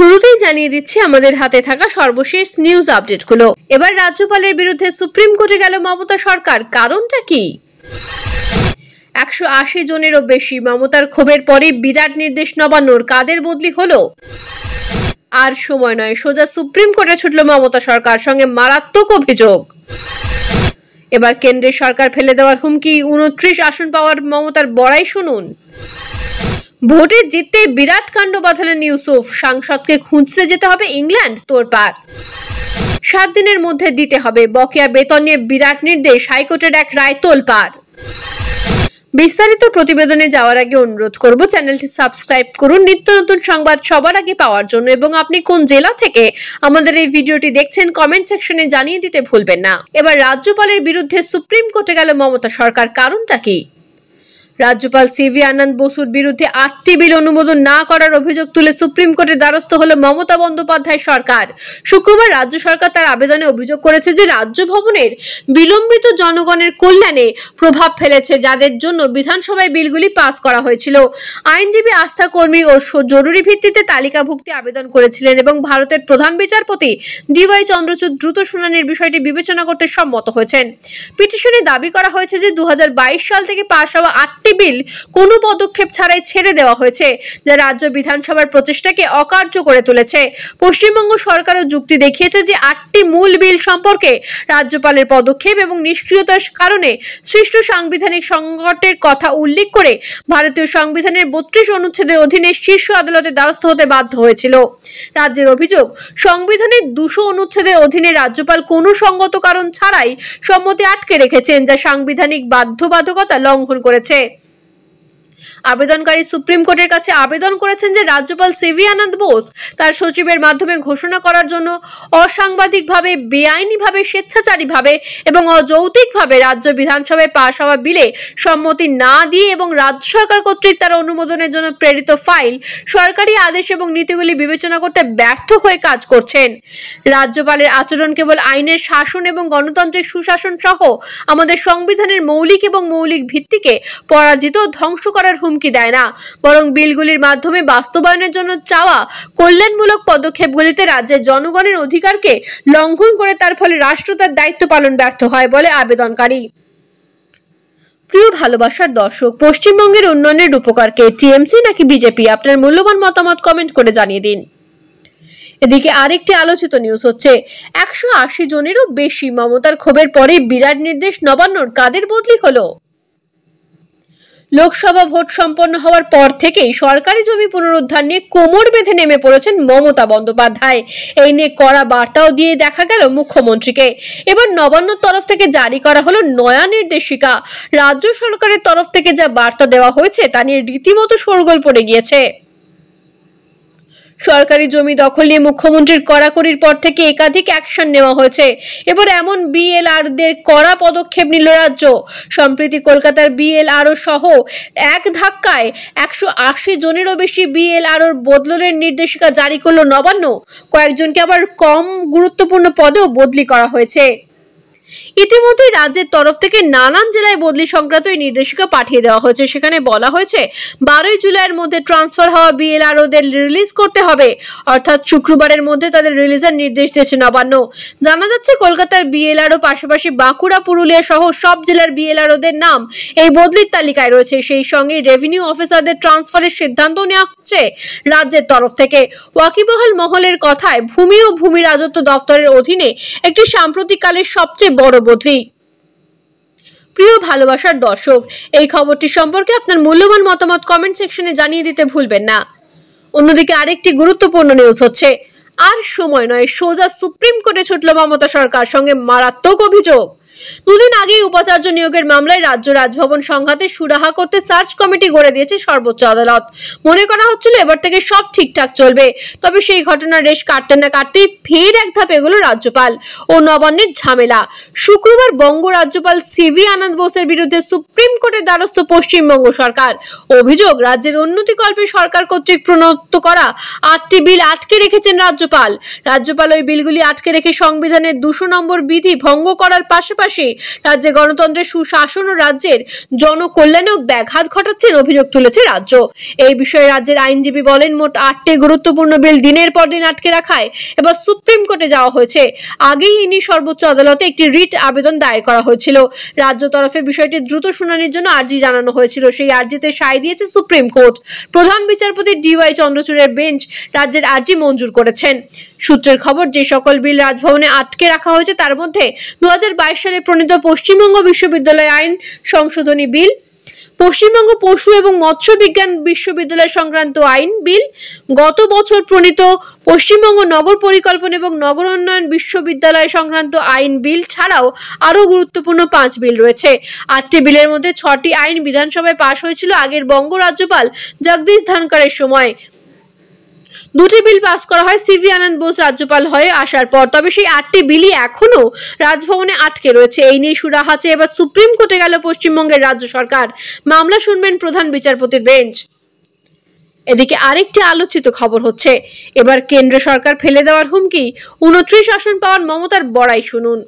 শুরুতেই জানিয়ে দিচ্ছি আমাদের হাতে থাকা সর্বশেষ নিউজ আপডেটগুলো এবার রাজ্যপালের বিরুদ্ধে সুপ্রিম কোর্টে গেল মমতা সরকার কারণটা কি একশো আশি জনেরও বেশি মমতার ক্ষোভের পরে বিরাট নির্দেশ নবান্নর কাদের বদলি হলো আর সময় নয় সোজা সুপ্রিম কোর্টে ছুটল মমতা সরকার সঙ্গে মারাত্মক অভিযোগ এবার কেন্দ্রের সরকার ফেলে দেওয়ার হুমকি উনত্রিশ আসন পাওয়ার মমতার বড়াই শুনুন ভোটে জিততে বিরাট কাণ্ড বাঁধালেন ইউসুফ সাংসদকে খুঁজতে যেতে হবে ইংল্যান্ড তোরপার সাত দিনের মধ্যে দিতে হবে বকেয়া বেতন নিয়ে বিরাট নির্দেশ হাইকোর্টের এক রায় পার বিস্তারিত প্রতিবেদনে যাওয়ার আগে অনুরোধ করব চ্যানেলটি সাবস্ক্রাইব করুন নিত্য নতুন সংবাদ সবার আগে পাওয়ার জন্য এবং আপনি কোন জেলা থেকে আমাদের এই ভিডিওটি দেখছেন কমেন্ট সেকশনে জানিয়ে দিতে ভুলবেন না এবার রাজ্যপালের বিরুদ্ধে সুপ্রিম কোর্টে গেল মমতা সরকার কারণটা কি রাজ্যপাল সিভি আনন্দ বসুর বিরুদ্ধে আটটি বিল অনুমোদন না করার অভিযোগ তুলে সুপ্রিম কোর্টের দ্বারস্থ হল মমতা বন্দ্যোপাধ্যায় সরকার শুক্রবার রাজ্য সরকার তার আবেদনে অভিযোগ করেছে যে রাজ্য ভবনের বিলম্বিত জনগণের কল্যাণে প্রভাব ফেলেছে যাদের জন্য বিধানসভায় বিলগুলি পাস করা হয়েছিল আইনজীবী আস্থা কর্মী ও জরুরি ভিত্তিতে তালিকাভুক্তি আবেদন করেছিলেন এবং ভারতের প্রধান বিচারপতি ডিওয়াই চন্দ্রচূড় দ্রুত শুনানির বিষয়টি বিবেচনা করতে সম্মত হয়েছেন পিটিশনে দাবি করা হয়েছে যে দু সাল থেকে পাশ হওয়া আটটি একটি বিল কোনো পদক্ষেপ ছাড়াই ছেড়ে দেওয়া হয়েছে যা রাজ্য বিধানসভার প্রচেষ্টাকে অকার্য করে তুলেছে পশ্চিমবঙ্গ সরকারও যুক্তি দেখিয়েছে যে আটটি মূল বিল সম্পর্কে রাজ্যপালের পদক্ষেপ এবং নিষ্ক্রিয়তার কারণে সৃষ্ট সাংবিধানিক সংকটের কথা উল্লেখ করে ভারতীয় সংবিধানের বত্রিশ অনুচ্ছেদের অধীনে শীর্ষ আদালতে দ্বারস্থ হতে বাধ্য হয়েছিল রাজ্যের অভিযোগ সংবিধানের দুশো অনুচ্ছেদের অধীনে রাজ্যপাল কোনো সঙ্গত কারণ ছাড়াই সম্মতি আটকে রেখেছেন যা সাংবিধানিক বাধ্যবাধকতা লঙ্ঘন করেছে আবেদনকারী সুপ্রিম কোর্টের কাছে আবেদন করেছেন যে রাজ্যপাল সিভি আনন্দ বোস তার সচিবের মাধ্যমে ঘোষণা করার জন্য অসাংবাদিকভাবে বেআইনিভাবে স্বেচ্ছাচারীভাবে এবং অযৌতিকভাবে রাজ্য বিধানসভায় পাশ হওয়া বিলে সম্মতি না দিয়ে এবং রাজ্য সরকার কর্তৃক তার অনুমোদনের জন্য প্রেরিত ফাইল সরকারি আদেশ এবং নীতিগুলি বিবেচনা করতে ব্যর্থ হয়ে কাজ করছেন রাজ্যপালের আচরণ কেবল আইনের শাসন এবং গণতান্ত্রিক সুশাসন সহ আমাদের সংবিধানের মৌলিক এবং মৌলিক ভিত্তিকে পরাজিত ধ্বংস করা করার হুমকি দেয় না বরং বিলগুলির মাধ্যমে বাস্তবায়নের জন্য চাওয়া কল্যাণমূলক পদক্ষেপগুলিতে রাজ্যের জনগণের অধিকারকে লঙ্ঘন করে তার ফলে রাষ্ট্র তার দায়িত্ব পালন ব্যর্থ হয় বলে আবেদনকারী প্রিয় ভালোবাসার দর্শক পশ্চিমবঙ্গের উন্নয়নের রূপকারকে টিএমসি নাকি বিজেপি আপনার মূল্যবান মতামত কমেন্ট করে জানিয়ে দিন এদিকে আরেকটি আলোচিত নিউজ হচ্ছে একশো আশি জনেরও বেশি মমতার ক্ষোভের পরে বিরাট নির্দেশ নবান্নর কাদের বদলি হলো লোকসভা ভোট সম্পন্ন হওয়ার পর থেকেই সরকারি জমি পুনরুদ্ধার নিয়ে কোমর বেঁধে নেমে পড়েছেন মমতা বন্দ্যোপাধ্যায় এই নিয়ে কড়া বার্তাও দিয়ে দেখা গেল মুখ্যমন্ত্রীকে এবার নবান্নর তরফ থেকে জারি করা হলো নয়া নির্দেশিকা রাজ্য সরকারের তরফ থেকে যা বার্তা দেওয়া হয়েছে তা নিয়ে রীতিমতো শোরগোল পড়ে গিয়েছে সরকারি জমি দখল নিয়ে মুখ্যমন্ত্রীর কড়াকড়ির পর থেকে একাধিক অ্যাকশন নেওয়া হয়েছে এবার এমন বিএলআরদের কড়া পদক্ষেপ নিল রাজ্য সম্প্রতি কলকাতার বিএলআরও সহ এক ধাক্কায় একশো আশি জনেরও বেশি বিএলআরওর বদলনের নির্দেশিকা জারি করল নবান্ন কয়েকজনকে আবার কম গুরুত্বপূর্ণ পদেও বদলি করা হয়েছে ইতিমধ্যে রাজ্যের তরফ থেকে নানান জেলায় বদলি সংক্রান্ত এই নির্দেশিকা পাঠিয়ে দেওয়া হয়েছে সেখানে বলা হয়েছে বারোই জুলাইয়ের মধ্যে ট্রান্সফার হওয়া বিএলআরওদের রিলিজ করতে হবে অর্থাৎ শুক্রবারের মধ্যে তাদের রিলিজের নির্দেশ দিয়েছে নবান্ন জানা যাচ্ছে কলকাতার বিএলআরও পাশাপাশি বাঁকুড়া পুরুলিয়া সহ সব জেলার বিএলআরওদের নাম এই বদলির তালিকায় রয়েছে সেই সঙ্গে রেভিনিউ অফিসারদের ট্রান্সফারের সিদ্ধান্ত নেওয়া হচ্ছে রাজ্যের তরফ থেকে ওয়াকিবহল মহলের কথায় ভূমি ও ভূমি রাজত্ব দফতরের অধীনে একটি সাম্প্রতিককালের সবচেয়ে বড় বদলি প্রিয় ভালোবাসার দর্শক এই খবরটি সম্পর্কে আপনার মূল্যবান মতামত কমেন্ট সেকশনে জানিয়ে দিতে ভুলবেন না অন্যদিকে আরেকটি গুরুত্বপূর্ণ নিউজ হচ্ছে আর সময় নয় সোজা সুপ্রিম কোর্টে ছুটল মমতা সরকার সঙ্গে মারাত্মক অভিযোগ দুদিন আগেই উপাচার্য নিয়োগের মামলায় রাজ্য রাজভবন সংঘাতে সুরাহা করতে সার্চ কমিটি গড়ে দিয়েছে সর্বোচ্চ আদালত মনে করা হচ্ছিল এবার থেকে সব ঠিকঠাক চলবে তবে সেই ঘটনার রেশ কাটতে না কাটতেই ফের এক ধাপ এগুলো রাজ্যপাল ও নবান্নের ঝামেলা শুক্রবার বঙ্গ রাজ্যপাল সিভি আনন্দ বোসের বিরুদ্ধে সুপ্রিম কোর্টের দ্বারস্থ পশ্চিমবঙ্গ সরকার অভিযোগ রাজ্যের উন্নতিকল্পে সরকার কর্তৃক প্রণত করা আটটি বিল আটকে রেখেছেন রাজ্যপাল রাজ্যপাল ওই বিলগুলি আটকে রেখে সংবিধানের দুশো নম্বর বিধি ভঙ্গ করার পাশাপাশি পাশাপাশি রাজ্যে গণতন্ত্রের সুশাসন ও রাজ্যের জনকল্যাণেও ব্যাঘাত ঘটাচ্ছেন অভিযোগ তুলেছে রাজ্য এই বিষয়ে রাজ্যের আইনজীবী বলেন মোট আটটি গুরুত্বপূর্ণ বিল দিনের পর দিন আটকে রাখায় এবার সুপ্রিম কোর্টে যাওয়া হয়েছে আগেই এ নিয়ে সর্বোচ্চ আদালতে একটি রিট আবেদন দায়ের করা হয়েছিল রাজ্য তরফে বিষয়টি দ্রুত শুনানির জন্য আর্জি জানানো হয়েছিল সেই আর্জিতে সায় দিয়েছে সুপ্রিম কোর্ট প্রধান বিচারপতি ডিওয়াই চন্দ্রচূড়ের বেঞ্চ রাজ্যের আর্জি মঞ্জুর করেছেন সূত্রের খবর যে সকল বিল রাজভবনে আটকে রাখা হয়েছে তার মধ্যে দু সালে প্রণীত পশ্চিমবঙ্গ বিশ্ববিদ্যালয় আইন সংশোধনী বিল পশ্চিমবঙ্গ পশু এবং মৎস্য বিজ্ঞান বিশ্ববিদ্যালয় সংক্রান্ত আইন বিল গত বছর প্রণীত পশ্চিমবঙ্গ নগর পরিকল্পনা এবং নগর উন্নয়ন বিশ্ববিদ্যালয় সংক্রান্ত আইন বিল ছাড়াও আরও গুরুত্বপূর্ণ পাঁচ বিল রয়েছে আটটি বিলের মধ্যে ছটি আইন বিধানসভায় পাশ হয়েছিল আগের বঙ্গ রাজ্যপাল জগদীশ ধানকারের সময় দুটি বিল পাস করা হয় সিভি আনন্দ বোস রাজ্যপাল হয়ে আসার পর তবে সেই আটটি বিলই এখনও রাজভবনে আটকে রয়েছে এই নিয়ে সুরাহাচে এবার সুপ্রিম কোর্টে গেল পশ্চিমবঙ্গের রাজ্য সরকার মামলা শুনবেন প্রধান বিচারপতির বেঞ্চ এদিকে আরেকটি আলোচিত খবর হচ্ছে এবার কেন্দ্র সরকার ফেলে দেওয়ার হুমকি উনত্রিশ আসন পাওয়ার মমতার বড়াই শুনুন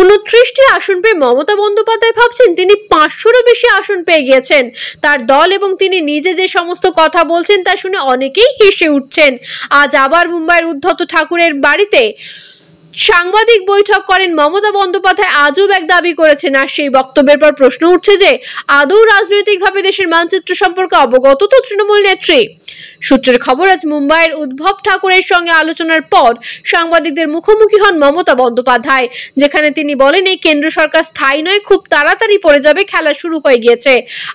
উনত্রিশটি আসন পেয়ে মমতা বন্দ্যোপাধ্যায় ভাবছেন তিনি পাঁচশোরও বেশি আসন পেয়ে গিয়েছেন তার দল এবং তিনি নিজে যে সমস্ত কথা বলছেন তা শুনে অনেকেই হেসে উঠছেন আজ আবার মুম্বাইয়ের উদ্ধত ঠাকুরের বাড়িতে সাংবাদিক বৈঠক করেন মমতা বন্দ্যোপাধ্যায় আজও এক দাবি করেছেন আর সেই বক্তব্যের পর প্রশ্ন উঠছে যে আদৌ রাজনৈতিকভাবে দেশের মানচিত্র সম্পর্কে অবগত তো তৃণমূল নেত্রী সূত্রের খবর আজ মুম্বাইয়ের উদ্ভব ঠাকুরের সঙ্গে আলোচনার পর সাংবাদিকদের মুখোমুখি হন মমতা বন্দ্যোপাধ্যায় যেখানে তিনি বলেন এই কেন্দ্র সরকার স্থায়ী নয় খুব তাড়াতাড়ি পড়ে যাবে খেলা শুরু হয়ে গিয়েছে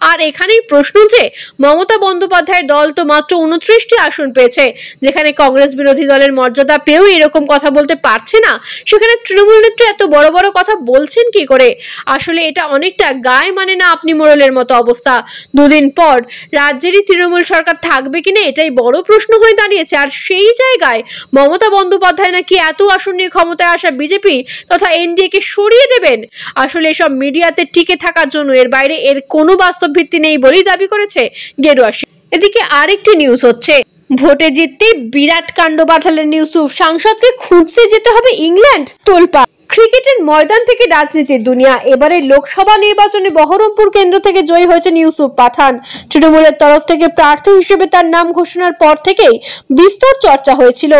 আর এখানেই প্রশ্ন যে মমতা বন্দ্যোপাধ্যায়ের দল তো মাত্র উনত্রিশটি আসন পেয়েছে যেখানে কংগ্রেস বিরোধী দলের মর্যাদা পেয়েও এরকম কথা বলতে পারছে না সেখানে তৃণমূল নেত্রী এত বড় বড় কথা বলছেন কি করে আসলে এটা অনেকটা গায়ে মানে না আপনি মোড়লের মতো অবস্থা দুদিন পর রাজ্যেরই তৃণমূল সরকার থাকবে কিনা এটাই বড় প্রশ্ন হয়ে দাঁড়িয়েছে আর সেই জায়গায় মমতা বন্দ্যোপাধ্যায় নাকি এত আসন নিয়ে ক্ষমতায় আসা বিজেপি তথা এনডিএকে সরিয়ে দেবেন আসলে এসব মিডিয়াতে টিকে থাকার জন্য এর বাইরে এর কোনো বাস্তব ভিত্তি নেই বলেই দাবি করেছে গেরুয়া এদিকে আরেকটি নিউজ হচ্ছে ভোটে জিততে বিরাট কাণ্ড বাঁধালেন ইউসুফ সাংসদকে খুঁজতে যেতে হবে ইংল্যান্ড তোলপা ক্রিকেটের ময়দান থেকে রাজনীতির দুনিয়া এবারে লোকসভা নির্বাচনে বহরমপুর কেন্দ্র থেকে জয়ী হয়েছেন ইউসুফ পাঠান তৃণমূলের তরফ থেকে প্রার্থী হিসেবে তার নাম ঘোষণার পর থেকেই বিস্তর চর্চা হয়েছিল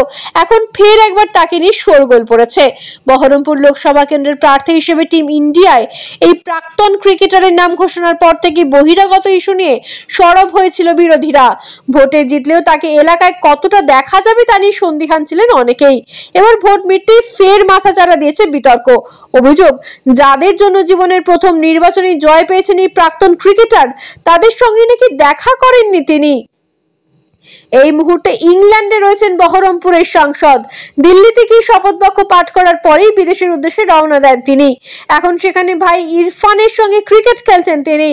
এখন ফের একবার তাকে নিয়ে শোরগোল পড়েছে বহরমপুর লোকসভা কেন্দ্রের প্রার্থী হিসেবে টিম ইন্ডিয়ায় এই প্রাক্তন ক্রিকেটারের নাম ঘোষণার পর থেকে বহিরাগত ইস্যু নিয়ে সরব হয়েছিল বিরোধীরা ভোটে জিতলেও তাকে এলাকায় কতটা দেখা যাবে তা নিয়ে সন্দিহান ছিলেন অনেকেই এবার ভোট মিটতেই ফের মাথা চারা দিয়েছে বিতর্ক অভিযোগ যাদের জন্য জীবনের প্রথম নির্বাচনী জয় পেয়েছেন এই প্রাক্তন ক্রিকেটার তাদের সঙ্গে নাকি দেখা করেননি তিনি এই মুহূর্তে ইংল্যান্ডে রয়েছেন বহরমপুরের সাংসদ দিল্লিতে কি শপথ বাক্য পাঠ করার পরেই বিদেশের উদ্দেশ্যে রওনা দেন তিনি এখন সেখানে ভাই ইরফানের সঙ্গে ক্রিকেট খেলছেন তিনি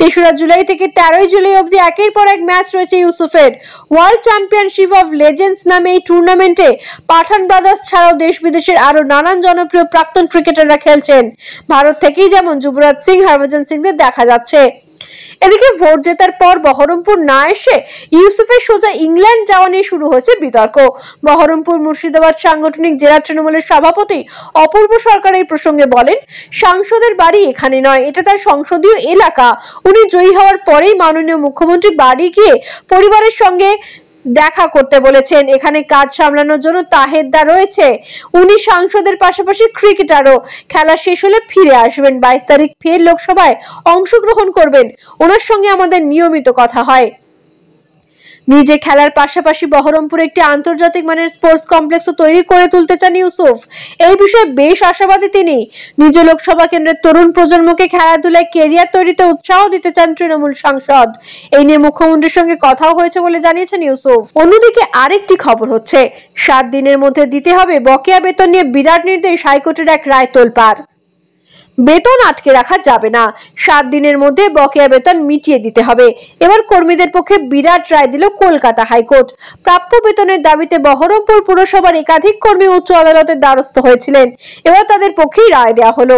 তেসরা জুলাই থেকে তেরোই জুলাই অবধি একের পর এক ম্যাচ রয়েছে ইউসুফের ওয়ার্ল্ড চ্যাম্পিয়নশিপ অফ লেজেন্ডস নামে এই টুর্নামেন্টে পাঠান ব্রাদার্স ছাড়াও দেশ বিদেশের আরও নানান জনপ্রিয় প্রাক্তন ক্রিকেটাররা খেলছেন ভারত থেকেই যেমন যুবরাজ সিং হরভজন সিংদের দেখা যাচ্ছে এদিকে ভোট জেতার পর বহরমপুর না এসে ইউসুফের সোজা ইংল্যান্ড যাওয়া নিয়ে শুরু হয়েছে বিতর্ক বহরমপুর মুর্শিদাবাদ সাংগঠনিক জেলা তৃণমূলের সভাপতি অপূর্ব সরকার এই প্রসঙ্গে বলেন সাংসদের বাড়ি এখানে নয় এটা তার সংসদীয় এলাকা উনি জয়ী হওয়ার পরেই মাননীয় মুখ্যমন্ত্রী বাড়ি গিয়ে পরিবারের সঙ্গে দেখা করতে বলেছেন এখানে কাজ সামলানোর জন্য তাহেরদা রয়েছে উনি সাংসদের পাশাপাশি ক্রিকেটারও খেলা শেষ হলে ফিরে আসবেন বাইশ তারিখ ফের লোকসভায় অংশগ্রহণ করবেন ওনার সঙ্গে আমাদের নিয়মিত কথা হয় নিজে খেলার পাশাপাশি বহরমপুরে একটি আন্তর্জাতিক মানের স্পোর্টস কমপ্লেক্সও তৈরি করে তুলতে চান ইউসুফ এই বিষয়ে বেশ আশাবাদী তিনি নিজ লোকসভা কেন্দ্রের তরুণ প্রজন্মকে খেলাধুলায় কেরিয়ার তৈরিতে উৎসাহ দিতে চান তৃণমূল সাংসদ এই নিয়ে মুখ্যমন্ত্রীর সঙ্গে কথাও হয়েছে বলে জানিয়েছেন ইউসুফ অন্যদিকে আরেকটি খবর হচ্ছে সাত দিনের মধ্যে দিতে হবে বকেয়া বেতন নিয়ে বিরাট নির্দেশ হাইকোর্টের এক রায় তোলপাড় বেতন আটকে রাখা যাবে না সাত দিনের মধ্যে বকেয়া বেতন মিটিয়ে দিতে হবে এবার কর্মীদের পক্ষে বিরাট রায় দিল কলকাতা হাইকোর্ট প্রাপ্য বেতনের দাবিতে বহরমপুর পুরসভার একাধিক কর্মী উচ্চ আদালতের দ্বারস্থ হয়েছিলেন এবার তাদের পক্ষেই রায় দেওয়া হলো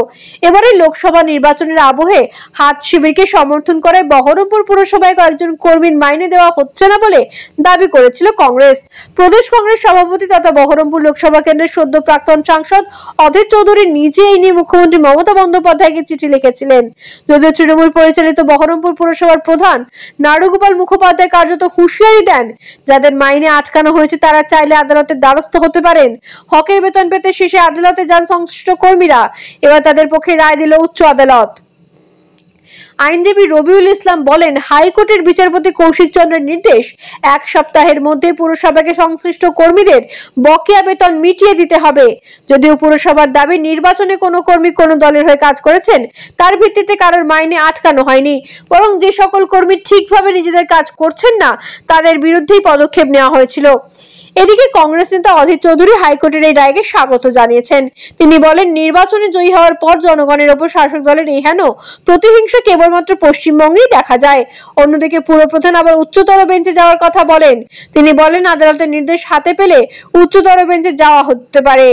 এবারে লোকসভা নির্বাচনের আবহে হাত শিবিরকে সমর্থন করে বহরমপুর পুরসভায় কয়েকজন কর্মীর মাইনে দেওয়া হচ্ছে না বলে দাবি করেছিল কংগ্রেস প্রদেশ কংগ্রেস সভাপতি তথা বহরমপুর লোকসভা কেন্দ্রের সদ্য প্রাক্তন সাংসদ অধীর চৌধুরী নিজে এই নিয়ে মুখ্যমন্ত্রী মমতা বন্দ্যোপাধ্যায়কে চিঠি লিখেছিলেন যদিও তৃণমূল পরিচালিত বহরমপুর পুরসভার প্রধান নারুগোপাল মুখোপাধ্যায় কার্যত হুঁশিয়ারি দেন যাদের মাইনে আটকানো হয়েছে তারা চাইলে আদালতের দ্বারস্থ হতে পারেন হকের বেতন পেতে শেষে আদালতে যান সংশ্লিষ্ট কর্মীরা এবার তাদের পক্ষে রায় দিল উচ্চ আদালত আইনজীবী রবিউল ইসলাম বলেন হাইকোর্টের বিচারপতি কৌশিক চন্দ্রের নির্দেশ এক সপ্তাহের মধ্যে পুরসভাকে সংশ্লিষ্ট কর্মীদের বকেয়া বেতন মিটিয়ে দিতে হবে যদিও পুরসভার দাবি নির্বাচনে কোনো কর্মী কোনো দলের হয়ে কাজ করেছেন তার ভিত্তিতে কারোর মাইনে আটকানো হয়নি বরং যে সকল কর্মী ঠিকভাবে নিজেদের কাজ করছেন না তাদের বিরুদ্ধেই পদক্ষেপ নেওয়া হয়েছিল এদিকে কংগ্রেস নেতা অধীর চৌধুরী হাইকোর্টের এই রায়কে স্বাগত জানিয়েছেন তিনি বলেন নির্বাচনে জয়ী হওয়ার পর জনগণের ওপর শাসক দলের এই হেন প্রতিহিংসা কেবলমাত্র পশ্চিমবঙ্গেই দেখা যায় অন্যদিকে পুরপ্রধান আবার উচ্চতর বেঞ্চে যাওয়ার কথা বলেন তিনি বলেন আদালতের নির্দেশ হাতে পেলে উচ্চতর বেঞ্চে যাওয়া হতে পারে